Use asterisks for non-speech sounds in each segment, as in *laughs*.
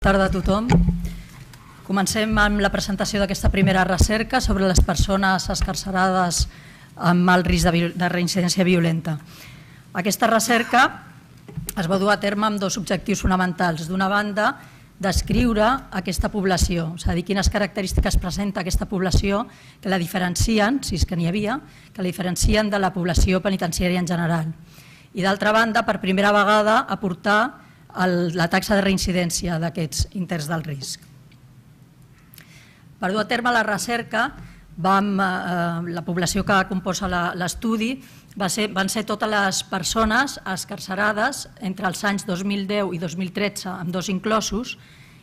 tarda a tothom. Comencem amb la presentació d'aquesta primera recerca sobre les persones escarcerades amb alt risc de, de reincidència violenta. Aquesta recerca es va dur a terme amb dos objectius fonamentals. D'una banda, descriure aquesta població, és a dir, quines característiques presenta aquesta població que la diferencien, si és que n'hi havia, que la diferencien de la població penitenciària en general. I d'altra banda, per primera vegada, aportar el, la taxa de reincidència d'aquests interns del risc. Per dur a terme la recerca, vam, eh, eh la població que composa l'estudi va ser, van ser totes les persones escarcerades entre els anys 2010 i 2013, amb dos inclosos,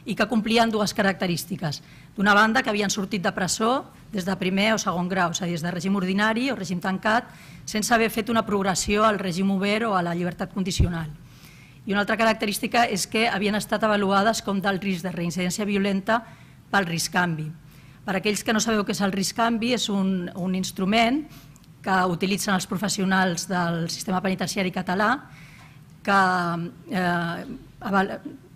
i que complien dues característiques. D'una banda, que havien sortit de presó des de primer o segon grau, és a dir, des de règim ordinari o règim tancat, sense haver fet una progressió al règim obert o a la llibertat condicional. I una altra característica és que havien estat avaluades com del risc de reincidència violenta pel risc canvi. Per aquells que no sabeu què és el risc canvi, és un, un instrument que utilitzen els professionals del sistema penitenciari català que eh, aval,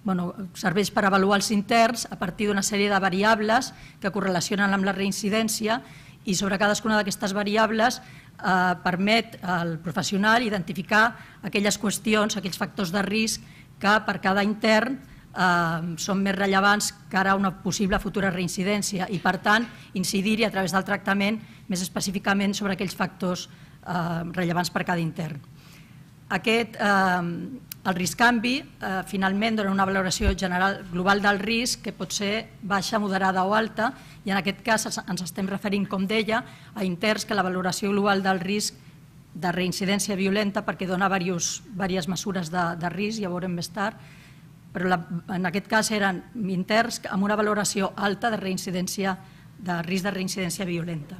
bueno, serveix per avaluar els interns a partir d'una sèrie de variables que correlacionen amb la reincidència i sobre cadascuna d'aquestes variables Eh, permet al professional identificar aquelles qüestions, aquells factors de risc que per cada intern eh, són més rellevants que ara una possible futura reincidència i, per tant, incidir-hi a través del tractament més específicament sobre aquells factors eh, rellevants per cada intern. Aquest, eh, el risc canvi, eh, finalment, dona una valoració general global del risc que pot ser baixa, moderada o alta, i en aquest cas ens estem referint, com deia, a interns que la valoració global del risc de reincidència violenta perquè dona diverses mesures de, de risc, ja ho veurem més tard, però en aquest cas eren interns amb una valoració alta de reincidència de risc de reincidència violenta.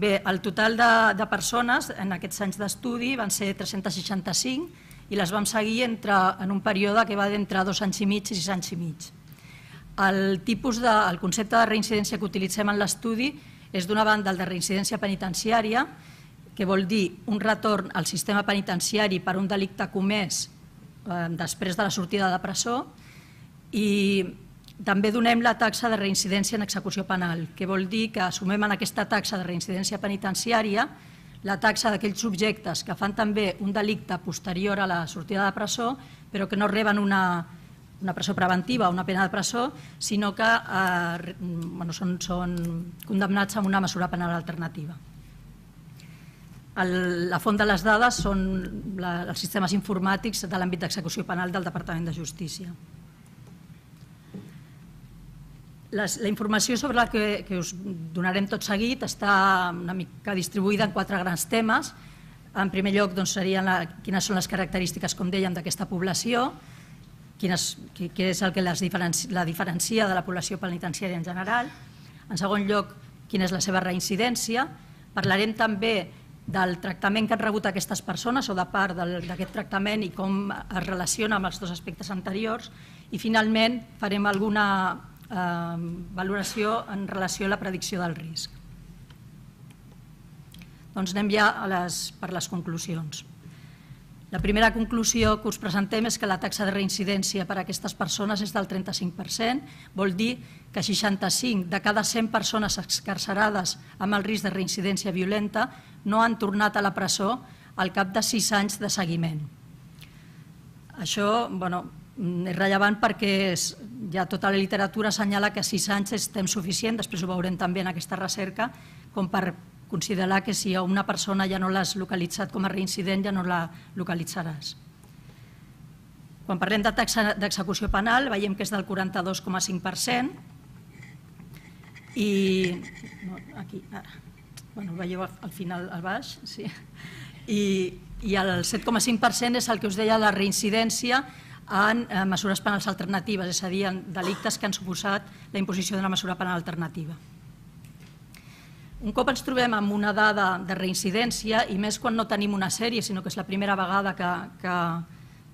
Bé, el total de, de persones en aquests anys d'estudi van ser 365, i les vam seguir entre, en un període que va d'entre dos anys i mig i sis anys i mig. El, tipus de, el concepte de reincidència que utilitzem en l'estudi és d'una banda el de reincidència penitenciària, que vol dir un retorn al sistema penitenciari per un delicte comès eh, després de la sortida de presó i també donem la taxa de reincidència en execució penal, que vol dir que assumem en aquesta taxa de reincidència penitenciària la taxa d'aquells subjectes que fan també un delicte posterior a la sortida de presó, però que no reben una, una presó preventiva o una pena de presó, sinó que eh, bueno, són, són condemnats amb una mesura penal alternativa. El, la font de les dades són la, els sistemes informàtics de l'àmbit d'execució penal del Departament de Justícia la informació sobre la que, que us donarem tot seguit està una mica distribuïda en quatre grans temes. En primer lloc, doncs, serien la, quines són les característiques, com dèiem, d'aquesta població, quines, què és el que les la diferencia de la població penitenciària en general. En segon lloc, quina és la seva reincidència. Parlarem també del tractament que han rebut aquestes persones o de part d'aquest tractament i com es relaciona amb els dos aspectes anteriors. I finalment farem alguna valoració en relació a la predicció del risc. Doncs anem ja a les, per les conclusions. La primera conclusió que us presentem és que la taxa de reincidència per a aquestes persones és del 35%, vol dir que 65 de cada 100 persones excarcerades amb el risc de reincidència violenta no han tornat a la presó al cap de 6 anys de seguiment. Això bueno, Mm, és rellevant perquè és, ja tota la literatura assenyala que sis anys és temps suficient, després ho veurem també en aquesta recerca, com per considerar que si a una persona ja no l'has localitzat com a reincident, ja no la localitzaràs. Quan parlem de taxa d'execució penal, veiem que és del 42,5%, i... No, aquí, ara. Bueno, ho veieu al final, al baix, sí. I, i el 7,5% és el que us deia la reincidència, en eh, mesures penals alternatives, és a dir, en delictes que han suposat la imposició d'una mesura penal alternativa. Un cop ens trobem amb una dada de reincidència, i més quan no tenim una sèrie, sinó que és la primera vegada que, que,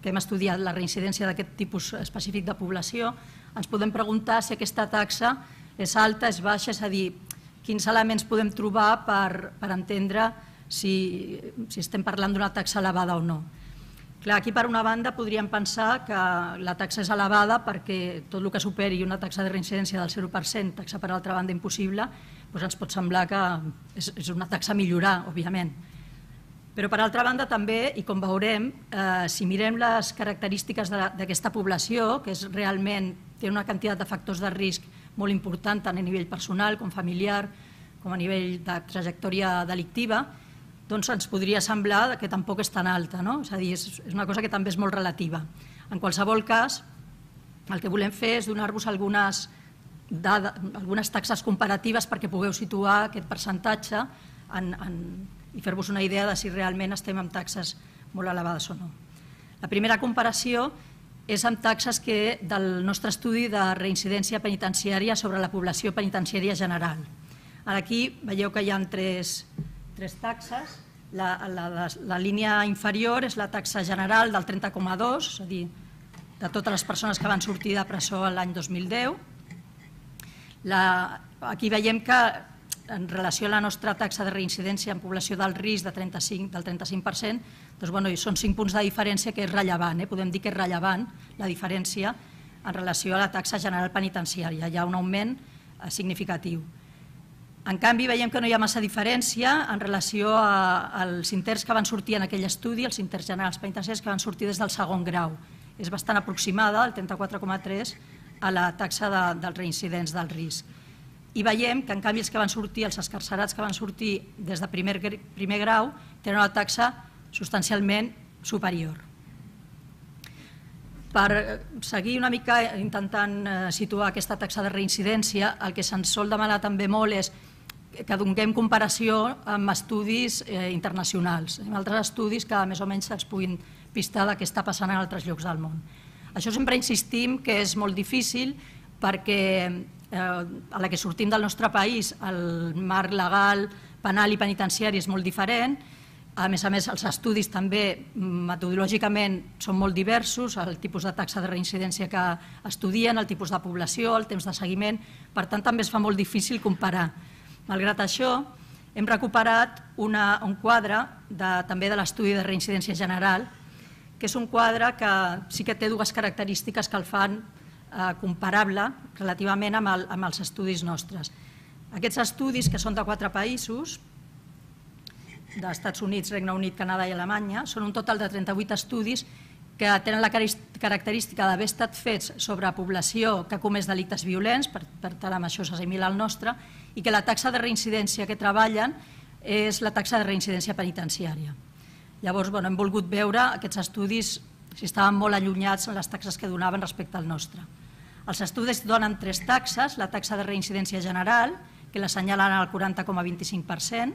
que hem estudiat la reincidència d'aquest tipus específic de població, ens podem preguntar si aquesta taxa és alta, és baixa, és a dir, quins elements podem trobar per, per entendre si, si estem parlant d'una taxa elevada o no. Clar, aquí per una banda podríem pensar que la taxa és elevada perquè tot el que superi una taxa de reincidència del 0%, taxa per altra banda impossible, doncs ens pot semblar que és, és una taxa a millorar, òbviament. Però per altra banda també, i com veurem, eh, si mirem les característiques d'aquesta població, que és realment té una quantitat de factors de risc molt important tant a nivell personal com familiar, com a nivell de trajectòria delictiva, doncs ens podria semblar que tampoc és tan alta. No? És a dir, és, és una cosa que també és molt relativa. En qualsevol cas, el que volem fer és donar-vos algunes, algunes taxes comparatives perquè pugueu situar aquest percentatge en, en, i fer-vos una idea de si realment estem amb taxes molt elevades o no. La primera comparació és amb taxes que del nostre estudi de reincidència penitenciària sobre la població penitenciària general. Ara aquí veieu que hi ha tres, tres taxes. La, la, la, la línia inferior és la taxa general del 30,2, és a dir, de totes les persones que van sortir de presó l'any 2010. La, aquí veiem que en relació a la nostra taxa de reincidència en població del risc de 35, del 35%, doncs, bueno, són 5 punts de diferència que és rellevant, eh? podem dir que és rellevant la diferència en relació a la taxa general penitenciària. Hi ha un augment eh, significatiu. En canvi, veiem que no hi ha massa diferència en relació a, als interns que van sortir en aquell estudi, els interns generals penitenciaris que van sortir des del segon grau. És bastant aproximada, el 34,3, a la taxa de, dels reincidents del risc. I veiem que, en canvi, els que van sortir, els escarcerats que van sortir des de primer, primer grau, tenen una taxa substancialment superior. Per seguir una mica intentant eh, situar aquesta taxa de reincidència, el que se'ns sol demanar també molt és que donem comparació amb estudis eh, internacionals, amb altres estudis que més o menys ens puguin pistar de què està passant en altres llocs del món. Això sempre insistim que és molt difícil perquè eh, a la que sortim del nostre país el marc legal, penal i penitenciari és molt diferent, a més a més els estudis també mm, metodològicament són molt diversos, el tipus de taxa de reincidència que estudien, el tipus de població, el temps de seguiment, per tant també es fa molt difícil comparar. Malgrat això, hem recuperat una, un quadre de, també de l'estudi de reincidència general, que és un quadre que sí que té dues característiques que el fan eh, comparable relativament amb, amb els estudis nostres. Aquests estudis, que són de quatre països, d'Estats Units, Regne Unit, Canadà i Alemanya, són un total de 38 estudis que tenen la característica d'haver estat fets sobre població que comès delictes violents, per, tant amb això s'assimila el nostre, i que la taxa de reincidència que treballen és la taxa de reincidència penitenciària. Llavors, bueno, hem volgut veure aquests estudis si estaven molt allunyats en les taxes que donaven respecte al nostre. Els estudis donen tres taxes, la taxa de reincidència general, que l'assenyalen al 40,25%,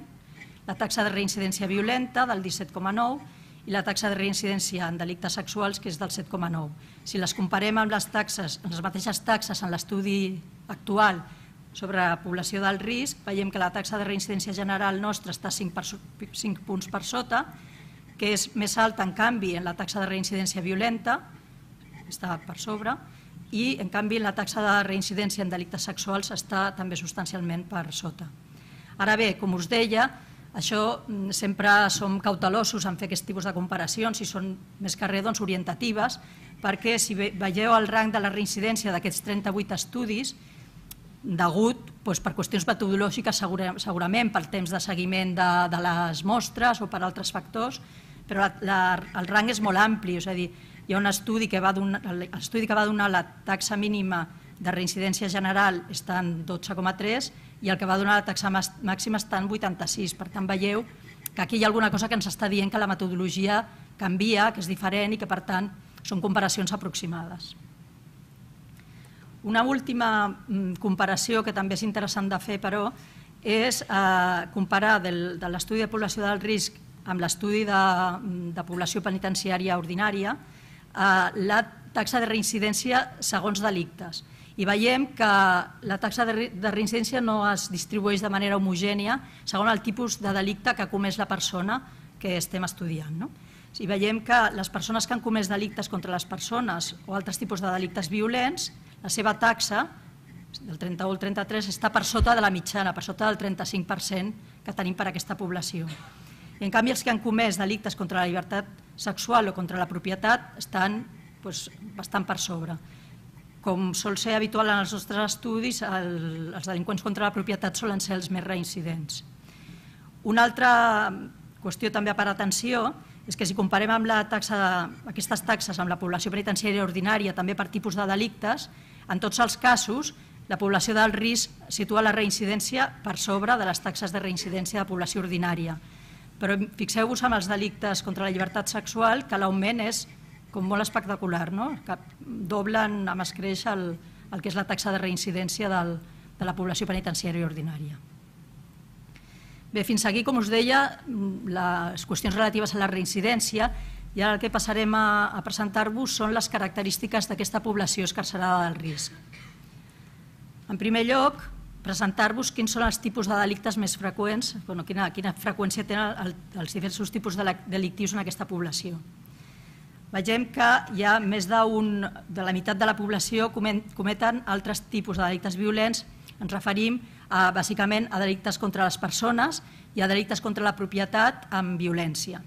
la taxa de reincidència violenta del 17,9% i la taxa de reincidència en delictes sexuals, que és del 7,9. Si les comparem amb les, taxes, les mateixes taxes en l'estudi actual sobre població del risc, veiem que la taxa de reincidència general nostra està 5, per, 5 punts per sota, que és més alta, en canvi, en la taxa de reincidència violenta, està per sobre, i, en canvi, en la taxa de reincidència en delictes sexuals està també substancialment per sota. Ara bé, com us deia, això mm, sempre som cautelosos en fer aquest tipus de comparacions, i són més que res doncs, orientatives, perquè si veieu el rang de la reincidència d'aquests 38 estudis, degut doncs, per qüestions metodològiques segura, segurament, pel temps de seguiment de, de les mostres o per altres factors, però la, la, el rang és molt ampli, és a dir, hi ha un estudi que va donar, l'estudi que va donar la taxa mínima de reincidència general està en 12,3 i el que va donar la taxa màxima està en 86. Per tant, veieu que aquí hi ha alguna cosa que ens està dient que la metodologia canvia, que és diferent i que, per tant, són comparacions aproximades. Una última mm, comparació que també és interessant de fer, però, és eh, comparar del, de l'estudi de població del risc amb l'estudi de, mm, de població penitenciària ordinària eh, la taxa de reincidència segons delictes i veiem que la taxa de, reincidència no es distribueix de manera homogènia segons el tipus de delicte que ha comès la persona que estem estudiant. No? I veiem que les persones que han comès delictes contra les persones o altres tipus de delictes violents, la seva taxa del 31 al 33 està per sota de la mitjana, per sota del 35% que tenim per a aquesta població. I, en canvi, els que han comès delictes contra la llibertat sexual o contra la propietat estan doncs, bastant per sobre. Com sol ser habitual en els nostres estudis, el, els delinqüents contra la propietat solen ser els més reincidents. Una altra qüestió també per atenció és que si comparem amb la taxa de, aquestes taxes amb la població penitenciària ordinària, també per tipus de delictes, en tots els casos la població del risc situa la reincidència per sobre de les taxes de reincidència de població ordinària. Però fixeu-vos amb els delictes contra la llibertat sexual que l'augment és com molt espectacular, no? que doblen amb escreix el, el que és la taxa de reincidència del, de la població penitenciària ordinària. Bé, fins aquí, com us deia, les qüestions relatives a la reincidència i ara el que passarem a, a presentar-vos són les característiques d'aquesta població escarcerada del risc. En primer lloc, presentar-vos quins són els tipus de delictes més freqüents, bueno, quina, quina freqüència tenen el, els diversos tipus de delictius en aquesta població veiem que hi ha més de la meitat de la població cometen altres tipus de delictes violents. Ens referim a, bàsicament a delictes contra les persones i a delictes contra la propietat amb violència.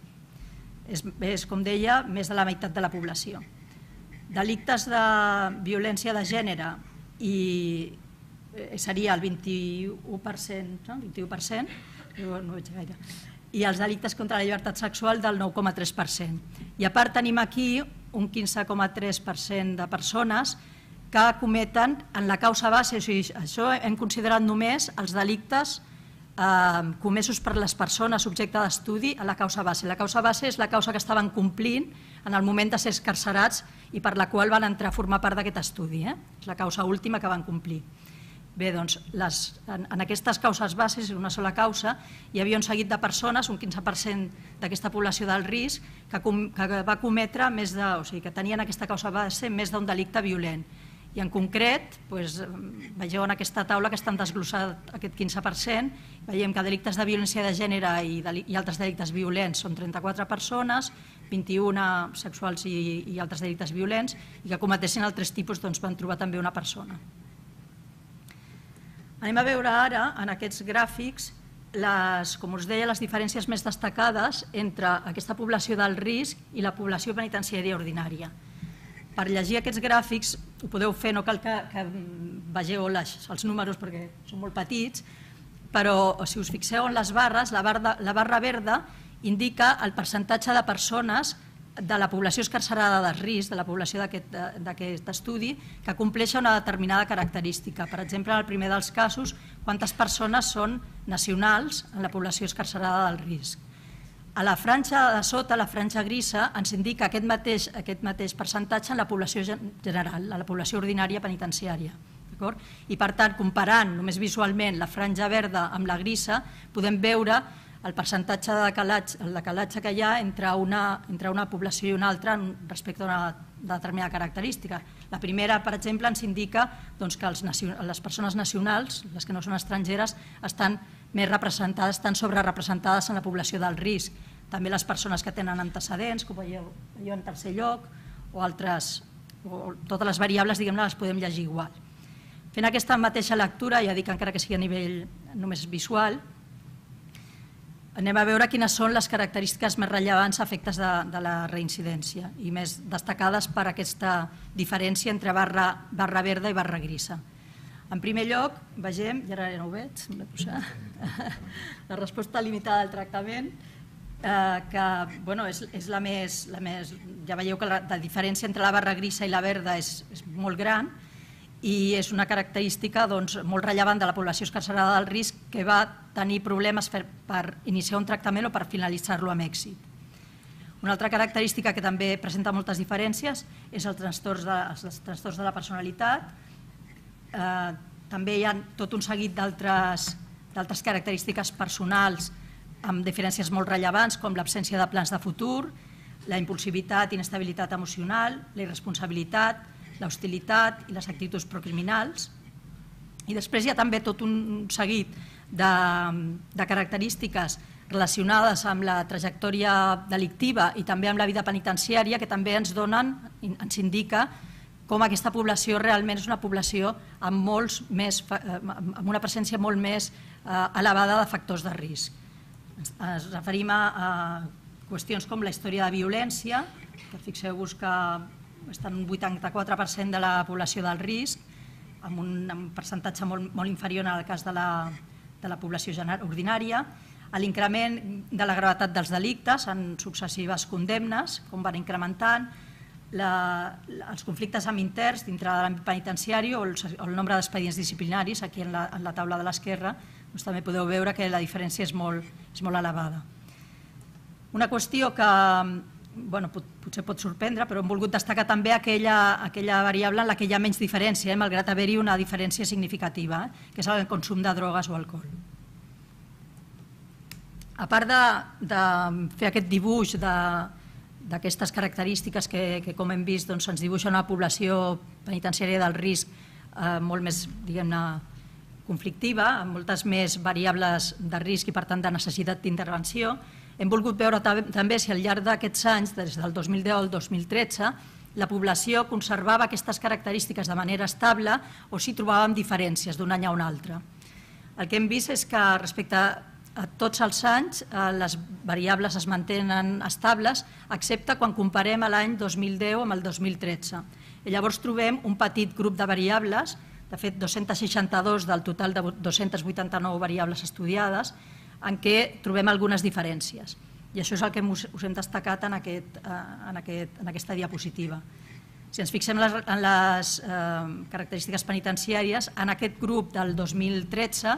És, és com deia, més de la meitat de la població. Delictes de violència de gènere i eh, seria el 21%, no? 21%, no veig gaire, i els delictes contra la llibertat sexual del 9,3%. I a part tenim aquí un 15,3% de persones que cometen en la causa base, o això hem considerat només els delictes eh, comesos per les persones subjecte d'estudi a la causa base. La causa base és la causa que estaven complint en el moment de ser escarcerats i per la qual van entrar a formar part d'aquest estudi. Eh? És la causa última que van complir. Bé, doncs, les, en, en aquestes causes bases, en una sola causa, hi havia un seguit de persones, un 15% d'aquesta població del risc, que, com, que va cometre més de... O sigui, que tenien aquesta causa base més d'un delicte violent. I en concret, doncs, vegeu en aquesta taula que estan desglossat aquest 15%, veiem que delictes de violència de gènere i, i altres delictes violents són 34 persones, 21 sexuals i, i altres delictes violents, i que cometessin altres tipus doncs, van trobar també una persona. Anem a veure ara, en aquests gràfics, les, com us deia, les diferències més destacades entre aquesta població del risc i la població penitenciària ordinària. Per llegir aquests gràfics, ho podeu fer, no cal que, que vegeu les, els números perquè són molt petits, però si us fixeu en les barres, la barra, la barra verda indica el percentatge de persones de la població escarcerada de risc, de la població d'aquest estudi, que compleix una determinada característica. Per exemple, en el primer dels casos, quantes persones són nacionals en la població escarcerada del risc. A la franja de sota, la franja grisa, ens indica aquest mateix, aquest mateix percentatge en la població general, a la població ordinària penitenciària. I per tant, comparant només visualment la franja verda amb la grisa, podem veure que el percentatge de calatge, el decalatge que hi ha entre una, entre una població i una altra respecte a una determinada característica. La primera, per exemple, ens indica doncs, que els, les persones nacionals, les que no són estrangeres, estan més representades, estan sobrerepresentades en la població del risc. També les persones que tenen antecedents, com veieu, veieu en tercer lloc, o altres, o totes les variables, diguem-ne, les podem llegir igual. Fent aquesta mateixa lectura, ja dic encara que sigui a nivell només visual, Anem a veure quines són les característiques més rellevants a efectes de, de la reincidència i més destacades per aquesta diferència entre barra, barra verda i barra grisa. En primer lloc, vegem, i ara ja no ho veig, de posar, *laughs* la resposta limitada al tractament, eh, que bueno, és, és la, més, la més... Ja veieu que la, la diferència entre la barra grisa i la verda és, és molt gran, i és una característica doncs, molt rellevant de la població escarcerada del risc que va tenir problemes per, per iniciar un tractament o per finalitzar-lo amb èxit. Una altra característica que també presenta moltes diferències és el trastorns de, els trastorns de la personalitat. Eh, també hi ha tot un seguit d'altres característiques personals amb diferències molt rellevants, com l'absència de plans de futur, la impulsivitat, inestabilitat emocional, la irresponsabilitat, l'hostilitat i les actituds procriminals. I després hi ha també tot un seguit de, de característiques relacionades amb la trajectòria delictiva i també amb la vida penitenciària que també ens donen, ens indica com aquesta població realment és una població amb, molts més, eh, amb una presència molt més eh, elevada de factors de risc. Ens referim a, a qüestions com la història de violència, que fixeu-vos que estan un 84% de la població del risc, amb un, percentatge molt, molt inferior en el cas de la, de la població ordinària, a l'increment de la gravetat dels delictes en successives condemnes, com van incrementant, la, els conflictes amb interns dintre de l'àmbit penitenciari o el, o el nombre d'expedients disciplinaris, aquí en la, en la taula de l'esquerra, doncs també podeu veure que la diferència és molt, és molt elevada. Una qüestió que bueno, pot, potser pot sorprendre, però hem volgut destacar també aquella, aquella variable en la que hi ha menys diferència, eh, malgrat haver-hi una diferència significativa, eh, que és el consum de drogues o alcohol. A part de, de fer aquest dibuix d'aquestes característiques que, que, com hem vist, doncs, ens dibuixa una població penitenciària del risc eh, molt més, diguem-ne, conflictiva, amb moltes més variables de risc i, per tant, de necessitat d'intervenció, hem volgut veure també si al llarg d'aquests anys, des del 2010 al 2013, la població conservava aquestes característiques de manera estable o si trobàvem diferències d'un any a un altre. El que hem vist és que respecte a tots els anys eh, les variables es mantenen estables, excepte quan comparem l'any 2010 amb el 2013. I llavors trobem un petit grup de variables, de fet 262 del total de 289 variables estudiades, en què trobem algunes diferències. I això és el que us hem destacat en, aquest, eh, en, aquest, en aquesta diapositiva. Si ens fixem les, en les eh, característiques penitenciàries, en aquest grup del 2013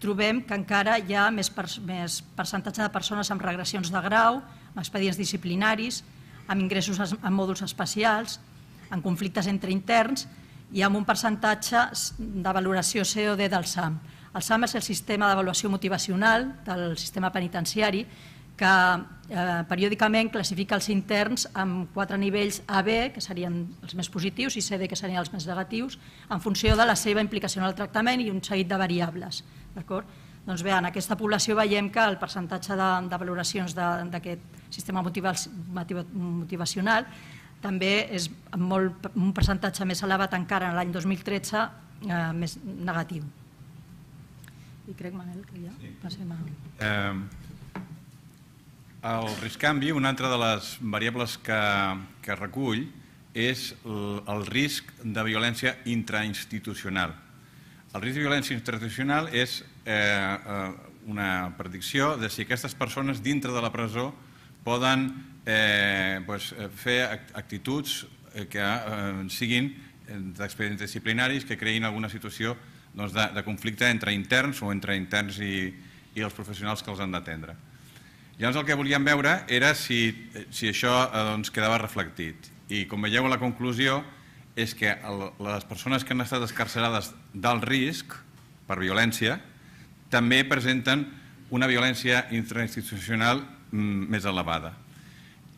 trobem que encara hi ha més, per, més percentatge de persones amb regressions de grau, amb expedients disciplinaris, amb ingressos en mòduls especials, en conflictes entre interns i amb un percentatge de valoració COD del SAM. El SAM és el sistema d'avaluació motivacional del sistema penitenciari que eh, periòdicament classifica els interns amb quatre nivells AB, que serien els més positius, i CD, que serien els més negatius, en funció de la seva implicació en el tractament i un seguit de variables. Doncs bé, en aquesta població veiem que el percentatge de, de valoracions d'aquest sistema motivacional també és molt, un percentatge més elevat encara en l'any 2013 eh, més negatiu. I crec, Manel, que ja sí. passem a... Eh, el canvi, una altra de les variables que, que recull, és el, risc de violència intrainstitucional. El risc de violència intrainstitucional és eh, eh, una predicció de si aquestes persones dintre de la presó poden eh, pues, eh, fer actituds eh, que eh, siguin d'expedients disciplinaris que creïn alguna situació doncs, de, de conflicte entre interns o entre interns i, i els professionals que els han d'atendre. Llavors el que volíem veure era si, si això eh, doncs, quedava reflectit. I com veieu la conclusió és que el, les persones que han estat escarcerades del risc per violència també presenten una violència intrainstitucional mm, més elevada.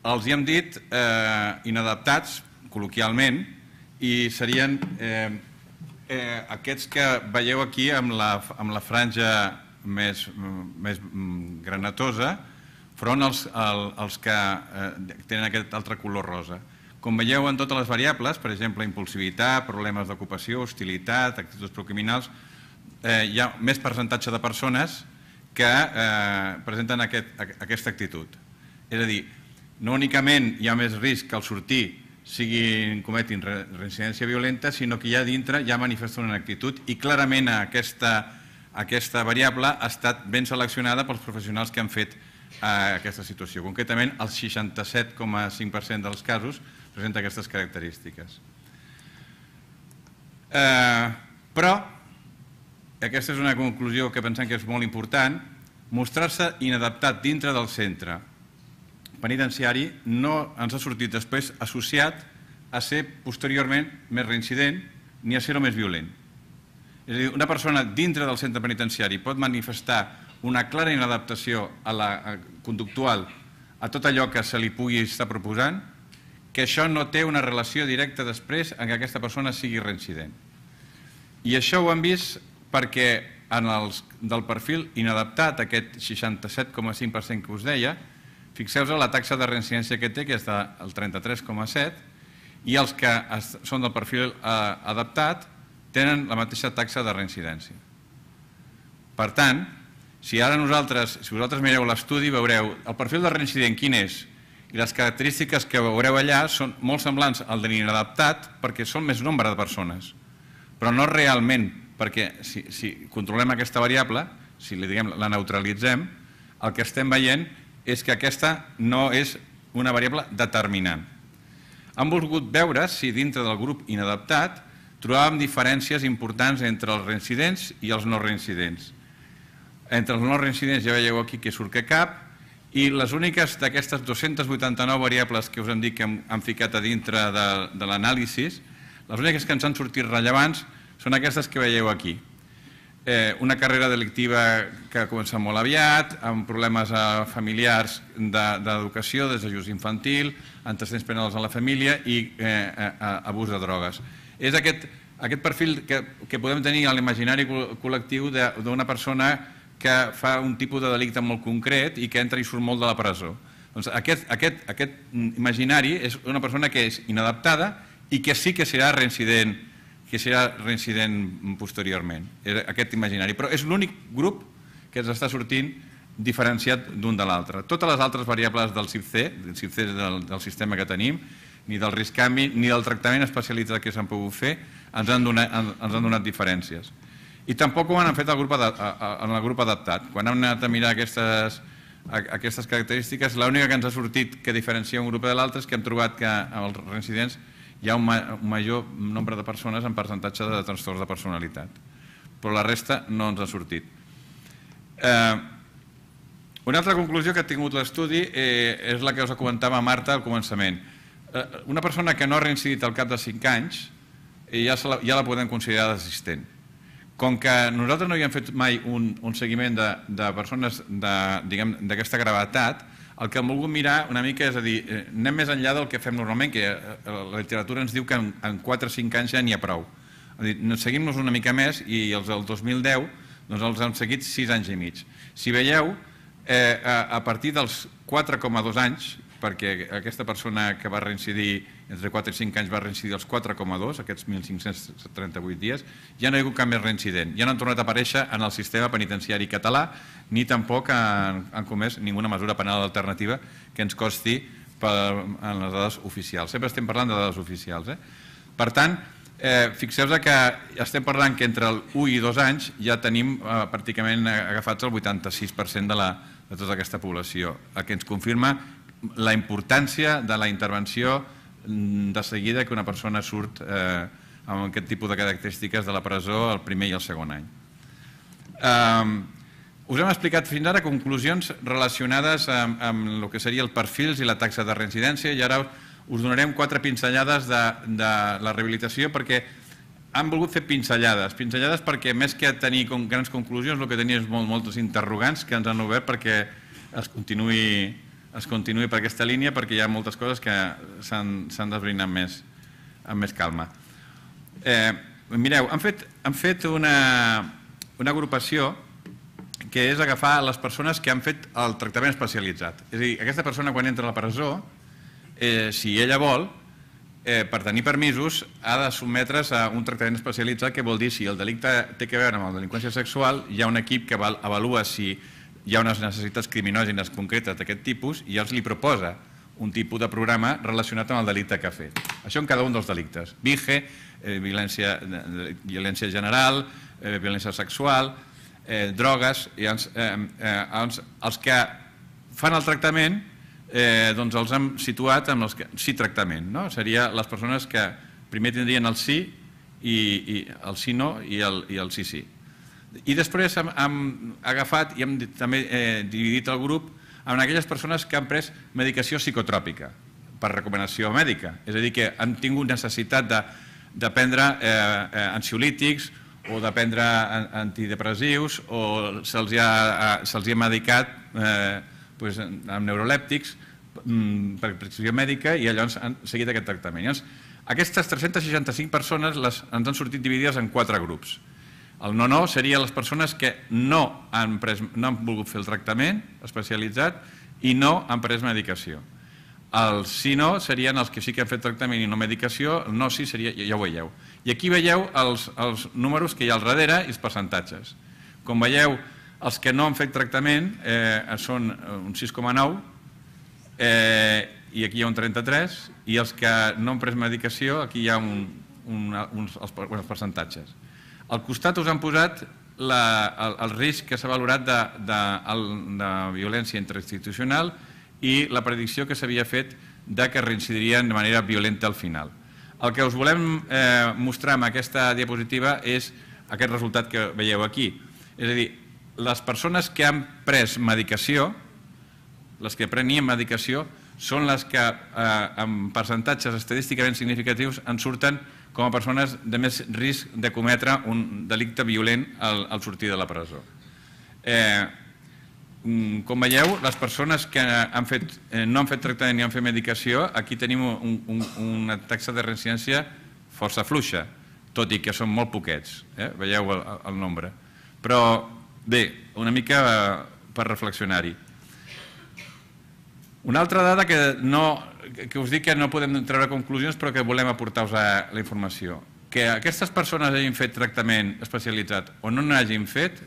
Els hi hem dit eh, inadaptats, col·loquialment, i serien eh, Eh, aquests que veieu aquí amb la, amb la franja més, més mm, granatosa front als, que eh, tenen aquest altre color rosa. Com veieu en totes les variables, per exemple, impulsivitat, problemes d'ocupació, hostilitat, actituds procriminals, eh, hi ha més percentatge de persones que eh, presenten aquest, aquesta actitud. És a dir, no únicament hi ha més risc al sortir siguin, cometin reincidència violenta, sinó que ja dintre ja manifesten una actitud i clarament aquesta, aquesta variable ha estat ben seleccionada pels professionals que han fet eh, aquesta situació. Concretament, el 67,5% dels casos presenta aquestes característiques. Eh, però, aquesta és una conclusió que pensem que és molt important, mostrar-se inadaptat dintre del centre penitenciari no ens ha sortit després associat a ser posteriorment més reincident ni a ser-ho més violent. És a dir, una persona dintre del centre penitenciari pot manifestar una clara inadaptació a la conductual a tot allò que se li pugui estar proposant, que això no té una relació directa després en què aquesta persona sigui reincident. I això ho hem vist perquè en els del perfil inadaptat, aquest 67,5% que us deia, Fixeu-vos la taxa de reincidència que té, que és del 33,7, i els que són del perfil eh, adaptat tenen la mateixa taxa de reincidència. Per tant, si ara nosaltres, si vosaltres mireu l'estudi, veureu el perfil de reincident quin és i les característiques que veureu allà són molt semblants al de l'inadaptat perquè són més nombre de persones, però no realment, perquè si, si controlem aquesta variable, si li diguem la neutralitzem, el que estem veient és que aquesta no és una variable determinant. Han volgut veure si dintre del grup inadaptat trobàvem diferències importants entre els reincidents i els no reincidents. Entre els no reincidents ja veieu aquí que surt que cap, i les úniques d'aquestes 289 variables que us hem dit que hem, ficat a dintre de, de l'anàlisi, les úniques que ens han sortit rellevants són aquestes que veieu aquí eh, una carrera delictiva que comença molt aviat, amb problemes eh, familiars d'educació, de, just infantil, antecedents penals a la família i eh, eh, eh, abús de drogues. És aquest, aquest perfil que, que podem tenir a l'imaginari col·lectiu d'una persona que fa un tipus de delicte molt concret i que entra i surt molt de la presó. Doncs aquest, aquest, aquest imaginari és una persona que és inadaptada i que sí que serà reincident que serà reincident posteriorment, aquest imaginari. Però és l'únic grup que ens està sortint diferenciat d'un de l'altre. Totes les altres variables del CIPC, del CIPC del, del sistema que tenim, ni del risc canvi, ni del tractament especialitzat que s'han pogut fer, ens han, donat, ens han donat diferències. I tampoc ho han fet el grup en el grup adaptat. Quan hem anat a mirar aquestes, aquestes característiques, l'única que ens ha sortit que diferencia un grup de l'altre és que hem trobat que els reincidents hi ha un, ma un major nombre de persones en percentatge de trastorns de personalitat, però la resta no ens ha sortit. Eh, una altra conclusió que ha tingut l'estudi eh, és la que us comentava Marta al començament. Eh, una persona que no ha reincidit al cap de 5 anys eh, ja, la, ja la podem considerar desistent. Com que nosaltres no hi hem fet mai un, un seguiment de, de persones d'aquesta gravetat, el que hem volgut mirar una mica és a dir, eh, anem més enllà del que fem normalment, que eh, la literatura ens diu que en, 4 o 5 anys ja n'hi ha prou. Seguim-nos una mica més i els del 2010 doncs els hem seguit 6 anys i mig. Si veieu, eh, a, a partir dels 4,2 anys perquè aquesta persona que va reincidir entre 4 i 5 anys va reincidir els 4,2, aquests 1.538 dies, ja no hi ha hagut cap més reincident. Ja no han tornat a aparèixer en el sistema penitenciari català, ni tampoc han, han comès ninguna mesura penal alternativa que ens costi per, en les dades oficials. Sempre estem parlant de dades oficials. Eh? Per tant, eh, fixeu-vos que estem parlant que entre el 1 i 2 anys ja tenim eh, pràcticament agafats el 86% de, la, de tota aquesta població, el que ens confirma la importància de la intervenció mm, de seguida que una persona surt eh, amb aquest tipus de característiques de la presó el primer i el segon any. Eh, us hem explicat fins ara conclusions relacionades amb, amb el que seria el perfil i la taxa de reincidència i ara us donarem quatre pinzellades de, de la rehabilitació perquè han volgut fer pinzellades, pinzellades perquè més que tenir com grans conclusions el que tenia és molt, moltes interrogants que ens han obert perquè es continuï es continuï per aquesta línia perquè hi ha moltes coses que s'han d'esbrinar amb, més, amb més calma. Eh, mireu, han fet, han fet una, una agrupació que és agafar les persones que han fet el tractament especialitzat. És a dir, aquesta persona quan entra a la presó, eh, si ella vol, eh, per tenir permisos, ha de sotmetre's a un tractament especialitzat que vol dir si el delicte té que veure amb la delinqüència sexual, hi ha un equip que avalua si hi ha unes necessitats criminògenes concretes d'aquest tipus i els li proposa un tipus de programa relacionat amb el delicte que ha fet. Això en cada un dels delictes. Vige, eh, violència, eh, violència general, eh, violència sexual, drogues, i els, els que fan el tractament eh, doncs els hem situat amb els que, sí tractament. No? Seria les persones que primer tindrien el sí, i, i el sí no i el, i el sí sí. I després hem, agafat i hem també eh, dividit el grup en aquelles persones que han pres medicació psicotròpica per recomanació mèdica. És a dir, que han tingut necessitat de, de prendre eh, eh ansiolítics o de prendre antidepressius o se'ls ha, se ha medicat eh, amb neurolèptics mm, per prescripció mèdica i llavors han seguit aquest tractament. aquestes 365 persones les, ens han sortit dividides en quatre grups. El no no seria les persones que no han, pres, no han volgut fer el tractament especialitzat i no han pres medicació. El sí no serien els que sí que han fet tractament i no medicació, el no sí seria, ja ho veieu. I aquí veieu els, els números que hi ha al darrere i els percentatges. Com veieu, els que no han fet tractament eh, són eh, un 6,9 eh, i aquí hi ha un 33 i els que no han pres medicació aquí hi ha un, un, uns, els, els percentatges. Al costat us han posat la, el, el risc que s'ha valorat de, de, de violència interinstitucional i la predicció que s'havia fet de que reincidirien de manera violenta al final. El que us volem eh, mostrar amb aquesta diapositiva és aquest resultat que veieu aquí. És a dir, les persones que han pres medicació, les que prenien medicació, són les que eh, amb percentatges estadísticament significatius en surten com a persones de més risc de cometre un delicte violent al, al sortir de la presó. Eh, mm, com veieu, les persones que han fet, eh, no han fet tractament ni han fet medicació, aquí tenim un, una taxa de reincidència força fluixa, tot i que són molt poquets, eh? veieu el, el nombre. Però bé, una mica eh, per reflexionar-hi. Una altra dada que no, que us dic que no podem treure conclusions però que volem aportar-vos la informació que aquestes persones hagin fet tractament especialitzat o no n'hagin fet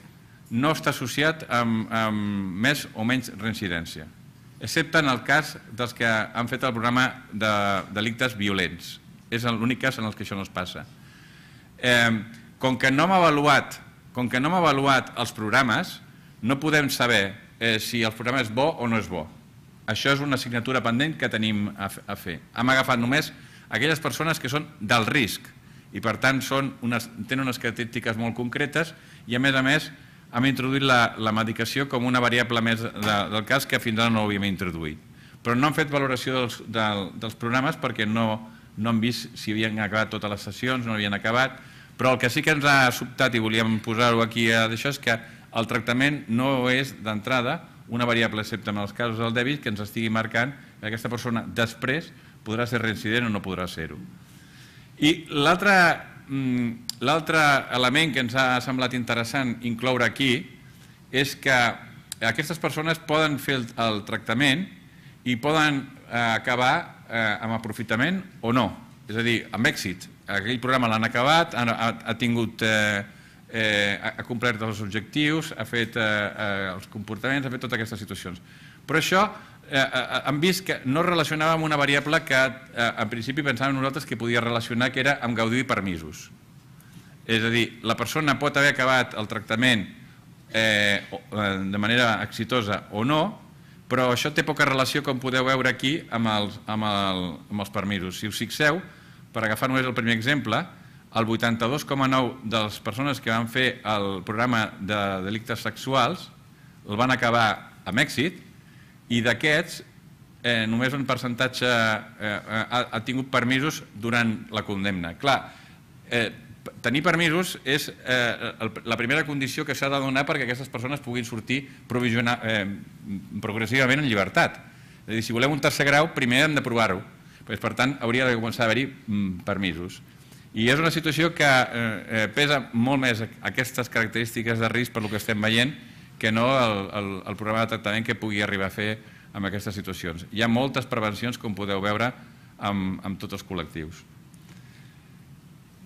no està associat amb, amb més o menys reincidència excepte en el cas dels que han fet el programa de delictes violents és l'únic cas en el que això no es passa eh, com que no hem avaluat com que no hem avaluat els programes no podem saber eh, si el programa és bo o no és bo això és una assignatura pendent que tenim a, a fer. Hem agafat només aquelles persones que són del risc i per tant són unes, tenen unes característiques molt concretes i a més a més hem introduït la, la medicació com una variable més de, del cas que fins ara no l'havíem introduït. Però no hem fet valoració dels, del, dels programes perquè no, no hem vist si havien acabat totes les sessions, no havien acabat, però el que sí que ens ha sobtat i volíem posar-ho aquí a això és que el tractament no és d'entrada una variable excepte en els casos del dèbit que ens estigui marcant que aquesta persona després podrà ser reincident o no podrà ser-ho. I l'altre mm, element que ens ha semblat interessant incloure aquí és que aquestes persones poden fer el, tractament i poden eh, acabar eh, amb aprofitament o no. És a dir, amb èxit. Aquell programa l'han acabat, ha, ha, ha tingut... Eh, eh, ha complert els objectius, ha fet eh, eh, els comportaments, ha fet totes aquestes situacions. Però això eh, eh hem vist que no relacionava amb una variable que en principi pensàvem nosaltres que podia relacionar, que era amb gaudir permisos. És a dir, la persona pot haver acabat el tractament eh, de manera exitosa o no, però això té poca relació, com podeu veure aquí, amb els, amb el, amb els permisos. Si us fixeu, per agafar només el primer exemple, el 82,9 de les persones que van fer el programa de delictes sexuals el van acabar amb èxit i d'aquests eh, només un percentatge eh, eh ha, tingut permisos durant la condemna. Clar, eh, tenir permisos és eh, la primera condició que s'ha de donar perquè aquestes persones puguin sortir eh, progressivament en llibertat. És a dir, si volem un tercer grau, primer hem de provar-ho. Pues, per tant, hauria de començar a haver-hi mm, permisos. I és una situació que eh, eh pesa molt més aquestes característiques de risc per lo que estem veient que no el, el, programa de tractament que pugui arribar a fer amb aquestes situacions. Hi ha moltes prevencions, com podeu veure, amb, amb tots els col·lectius.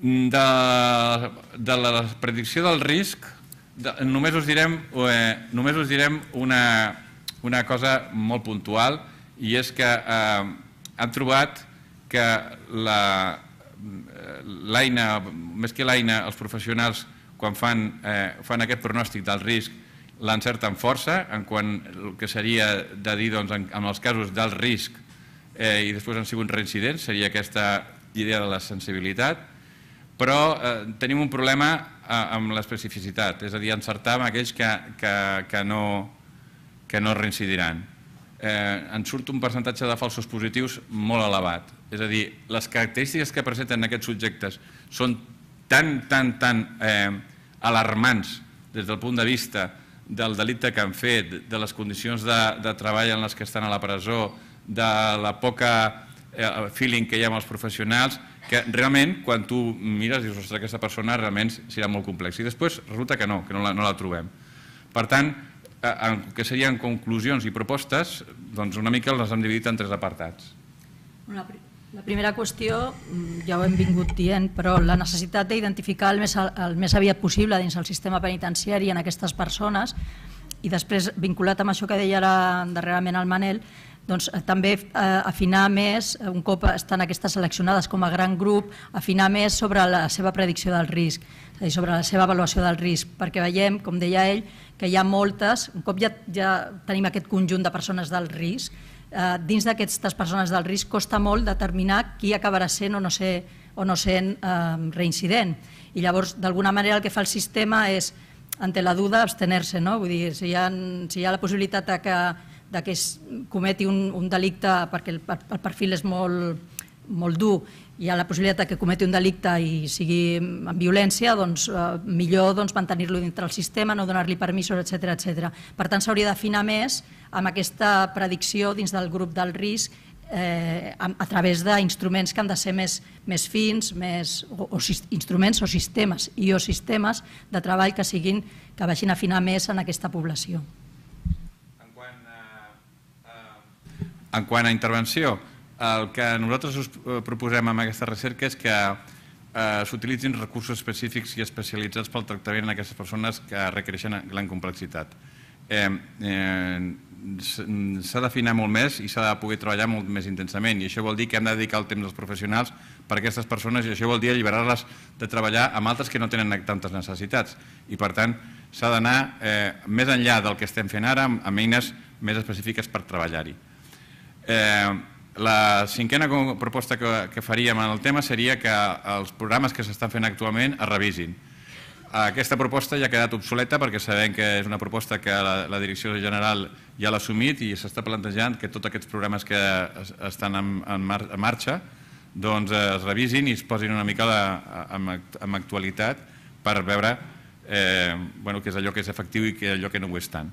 De, de la predicció del risc, només us direm, eh, només us direm una, una cosa molt puntual, i és que eh, han trobat que la, l'eina, més que l'eina, els professionals, quan fan, eh, fan aquest pronòstic del risc, l'encerten força, en quant el que seria de dir doncs, en, en els casos del risc eh, i després han sigut reincidents, seria aquesta idea de la sensibilitat, però eh, tenim un problema eh, amb l'especificitat, és a dir, encertar amb aquells que, que, que, no, que no reincidiran. Eh, en surt un percentatge de falsos positius molt elevat. És a dir, les característiques que presenten aquests subjectes són tan, tan, tan eh, alarmants des del punt de vista del delicte que han fet, de les condicions de, de treball en les que estan a la presó, de la poca eh, feeling que hi ha amb els professionals, que realment quan tu mires dius, ostres, aquesta persona realment serà molt complexa. I després resulta que no, que no la, no la trobem. Per tant, el eh, que serien conclusions i propostes, doncs una mica les hem dividit en tres apartats. Una, la primera qüestió, mm, ja ho hem vingut dient, però la necessitat d'identificar el, més, el més aviat possible dins el sistema penitenciari en aquestes persones i després, vinculat amb això que deia ara darrerament el Manel, doncs, eh, també eh, afinar més, eh, un cop estan aquestes seleccionades com a gran grup, afinar més sobre la seva predicció del risc, és a dir, sobre la seva avaluació del risc, perquè veiem, com deia ell, que hi ha moltes, un cop ja, ja tenim aquest conjunt de persones del risc, Eh, dins d'aquestes persones del risc costa molt determinar qui acabarà sent o no, ser, o no sent eh, reincident. I llavors, d'alguna manera, el que fa el sistema és, ante la duda, abstenir se No? Vull dir, si hi, ha, si hi ha la possibilitat de que, de que es cometi un, un delicte perquè el, el perfil és molt, molt dur hi ha la possibilitat que cometi un delicte i sigui amb violència, doncs eh, millor doncs, mantenir-lo dintre del sistema, no donar-li permisos, etc etc. Per tant, s'hauria d'afinar més amb aquesta predicció dins del grup del risc eh, a, a través d'instruments que han de ser més, més fins, més, o, o instruments o sistemes i o sistemes de treball que siguin que vagin a afinar més en aquesta població. En quant a, a, eh, en quant a intervenció, el que nosaltres us eh, proposem amb aquesta recerca és que eh, s'utilitzin recursos específics i especialitzats pel tractament en aquestes persones que requereixen gran complexitat. eh, eh s'ha d'afinar molt més i s'ha de poder treballar molt més intensament i això vol dir que hem de dedicar el temps als professionals per a aquestes persones i això vol dir alliberar-les de treballar amb altres que no tenen tantes necessitats i per tant s'ha d'anar eh, més enllà del que estem fent ara amb, amb eines més específiques per treballar-hi. Eh, la cinquena proposta que, que faríem en el tema seria que els programes que s'estan fent actualment es revisin. Aquesta proposta ja ha quedat obsoleta perquè sabem que és una proposta que la, Direcció General ja l'ha assumit i s'està plantejant que tots aquests programes que estan en, marxa doncs eh, es revisin i es posin una mica en actualitat per veure eh, bueno, què és allò que és efectiu i què és allò que no ho és tant.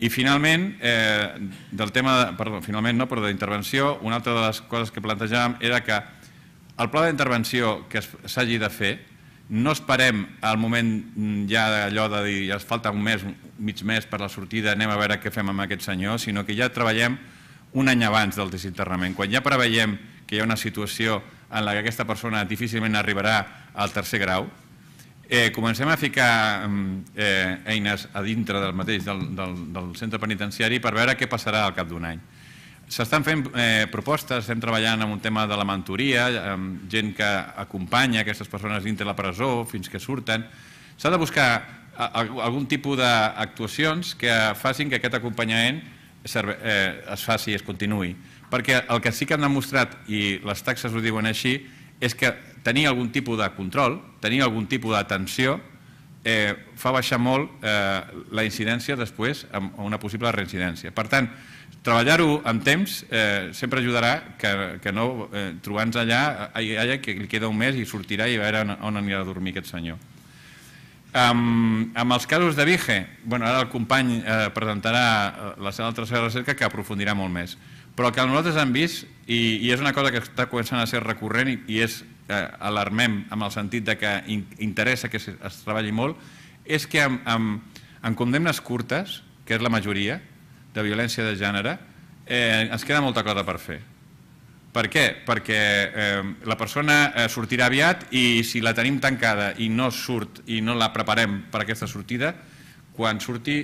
I finalment, eh, del tema, perdó, finalment no, però de l'intervenció, una altra de les coses que plantejàvem era que el pla d'intervenció que s'hagi de fer no esperem al moment mm, ja allò de dir ja es falta un mes, mig mes per la sortida, anem a veure què fem amb aquest senyor, sinó que ja treballem un any abans del desinterrament. Quan ja preveiem que hi ha una situació en la que aquesta persona difícilment arribarà al tercer grau, Eh, comencem a ficar mm, eh, eines a dintre del mateix del, del, del centre penitenciari per veure què passarà al cap d'un any. S'estan fent eh, propostes, estem treballant amb un tema de la mentoria, amb gent que acompanya aquestes persones dintre la presó fins que surten. S'ha de buscar algun tipus d'actuacions que facin que aquest acompanyament eh, es faci i es continuï. Perquè el que sí que han demostrat, i les taxes ho diuen així, és que tenir algun tipus de control, tenir algun tipus d'atenció, eh, fa baixar molt eh, la incidència després a una possible reincidència. Per tant, treballar-ho amb temps eh, sempre ajudarà que, que no eh, trobar-nos allà, allà que li queda un mes i sortirà i a veure on, anirà a dormir aquest senyor. amb els casos de Vige, bueno, ara el company eh, presentarà eh, la seva altra seva recerca que aprofundirà molt més, però el que nosaltres hem vist i, i és una cosa que està començant a ser recurrent i, i és eh, alarmem amb el sentit de que in, interessa que es, es treballi molt, és que amb, amb, amb condemnes curtes, que és la majoria de violència de gènere, eh, ens queda molta cosa per fer. Per què? Perquè eh, la persona eh, sortirà aviat i si la tenim tancada i no surt i no la preparem per aquesta sortida, quan surti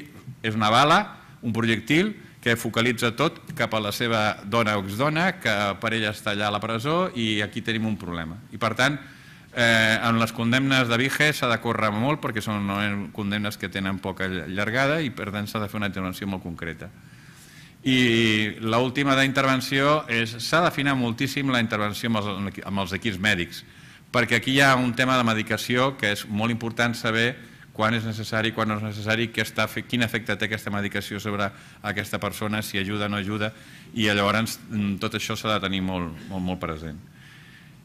és una bala, un projectil, que focalitza tot cap a la seva dona o exdona, que per ella està allà a la presó i aquí tenim un problema. I per tant, eh, en les condemnes de Vige s'ha de córrer molt perquè són condemnes que tenen poca llargada i per tant s'ha de fer una intervenció molt concreta. I l'última d'intervenció és s'ha d'afinar moltíssim la intervenció amb els, amb els equips mèdics, perquè aquí hi ha un tema de medicació que és molt important saber quan és necessari, quan no és necessari, què està, quin efecte té aquesta medicació sobre aquesta persona, si ajuda o no ajuda, i llavors mm, tot això s'ha de tenir molt, molt, molt present.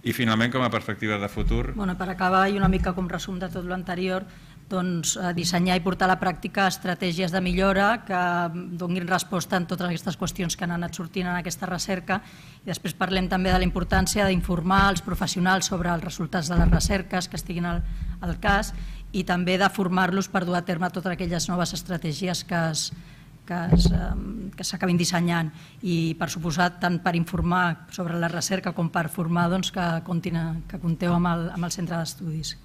I finalment, com a perspectives de futur... Bueno, per acabar, i una mica com resum de tot l'anterior, doncs, eh, dissenyar i portar a la pràctica estratègies de millora que mm, donin resposta a totes aquestes qüestions que han anat sortint en aquesta recerca. I després parlem també de la importància d'informar els professionals sobre els resultats de les recerques que estiguin al, al cas i també de formar-los per dur a terme totes aquelles noves estratègies que es, que s'acabin dissenyant i per suposat tant per informar sobre la recerca com per formar doncs, que, contina, que compteu amb el, amb el centre d'estudis.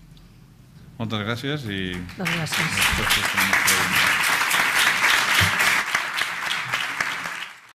Moltes gràcies i... Moltes gràcies. Moltes gràcies.